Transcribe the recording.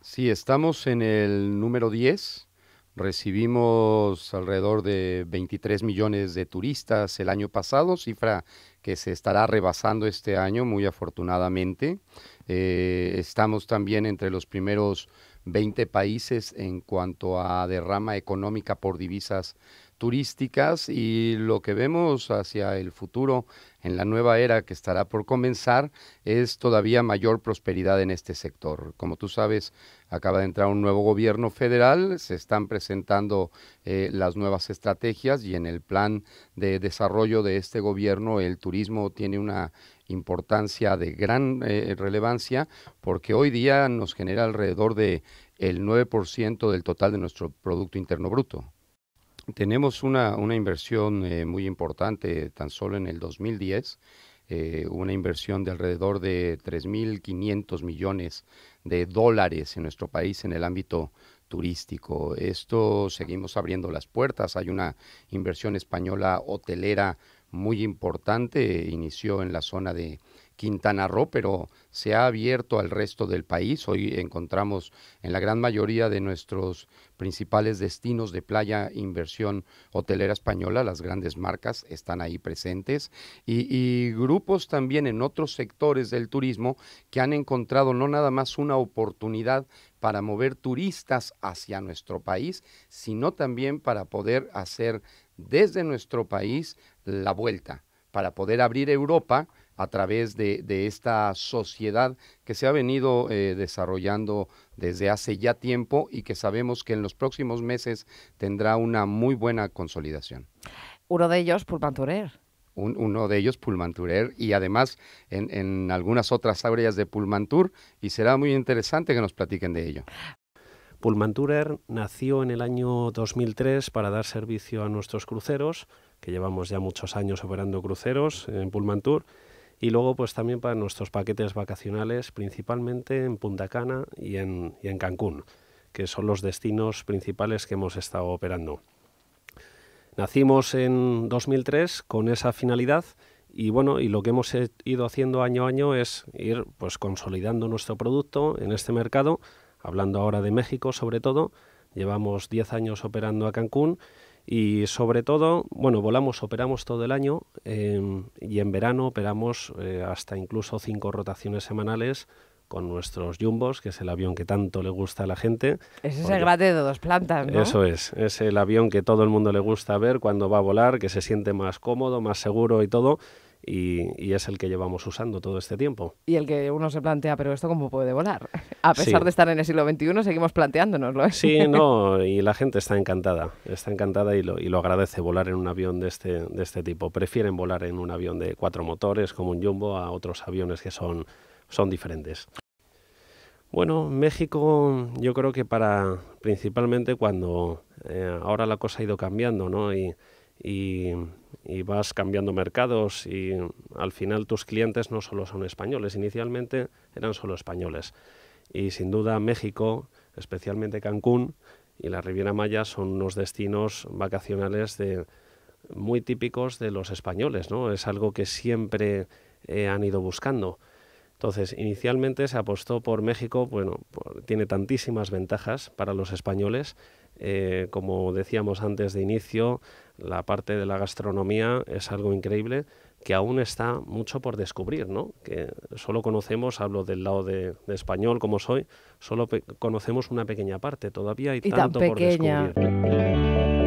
Sí, estamos en el número 10. Recibimos alrededor de 23 millones de turistas el año pasado, cifra que se estará rebasando este año, muy afortunadamente. Eh, estamos también entre los primeros 20 países en cuanto a derrama económica por divisas turísticas y lo que vemos hacia el futuro en la nueva era que estará por comenzar es todavía mayor prosperidad en este sector. Como tú sabes, acaba de entrar un nuevo gobierno federal, se están presentando eh, las nuevas estrategias y en el plan de desarrollo de este gobierno el turismo tiene una importancia de gran eh, relevancia porque hoy día nos genera alrededor de el 9% del total de nuestro producto interno bruto. Tenemos una, inversión eh, muy importante, tan solo en el 2010, eh, una inversión de alrededor de 3.500 millones de dólares en nuestro país en el ámbito turístico. Esto seguimos abriendo las puertas. Hay una inversión española hotelera muy importante, inició en la zona de Quintana Roo, pero se ha abierto al resto del país. Hoy encontramos en la gran mayoría de nuestros principales destinos de playa inversión hotelera española, las grandes marcas están ahí presentes y, grupos también en otros sectores del turismo que han encontrado no nada más una oportunidad para mover turistas hacia nuestro país, sino también para poder hacer desde nuestro país la vuelta para poder abrir Europa a través de, esta sociedad que se ha venido eh, desarrollando desde hace ya tiempo y que sabemos que en los próximos meses tendrá una muy buena consolidación. Uno de ellos, Pulmanturer. uno de ellos, Pulmanturer, y además en, en algunas otras áreas de Pulmantur, y será muy interesante que nos platiquen de ello. Pulmanturer nació en el año 2003 para dar servicio a nuestros cruceros, que llevamos ya muchos años operando cruceros en Pullman Tour. Y luego pues también para nuestros paquetes vacacionales, principalmente en Punta Cana y en, en Cancún, que son los destinos principales que hemos estado operando. Nacimos en 2003 con esa finalidad y bueno, y lo que hemos ido haciendo año a año es ir pues consolidando nuestro producto en este mercado, hablando ahora de México sobre todo. Llevamos 10 años operando a Cancún y sobre todo, bueno, volamos, operamos todo el año em, y en verano operamos eh, hasta incluso cinco rotaciones semanales con nuestros jumbos, que es el avión que tanto le gusta a la gente. Ese es el grande de dos plantas, ¿no? Eso es, es el avión que todo el mundo le gusta ver cuando va a volar, que se siente más cómodo, más seguro y todo y, es el que llevamos usando todo este tiempo. Y el que uno se plantea, pero esto cómo puede volar. A pesar de estar en el siglo XXI, seguimos planteándonoslo. ¿eh? Sí, no, y la gente está encantada, está encantada y lo, agradece volar en un avión de este, de este tipo. Prefieren volar en un avión de cuatro motores como un jumbo a otros aviones que son, son diferentes. Bueno, México, yo creo que para principalmente cuando eh, ahora la cosa ha ido cambiando, ¿no? y, y vas cambiando mercados y al final tus clientes no solo son españoles, inicialmente eran solo españoles. Y sin duda México, especialmente Cancún y la Riviera Maya son unos destinos vacacionales muy típicos de los españoles, ¿no? Es algo que siempre eh, han ido buscando. Entonces, inicialmente se apostó por México, bueno, tiene tantísimas ventajas para los españoles, eh, como decíamos antes de inicio, la parte de la gastronomía es algo increíble que aún está mucho por descubrir, ¿no? Que solo conocemos, hablo del lado de, español como soy, solo conocemos una pequeña parte, todavía y tanto por descubrir.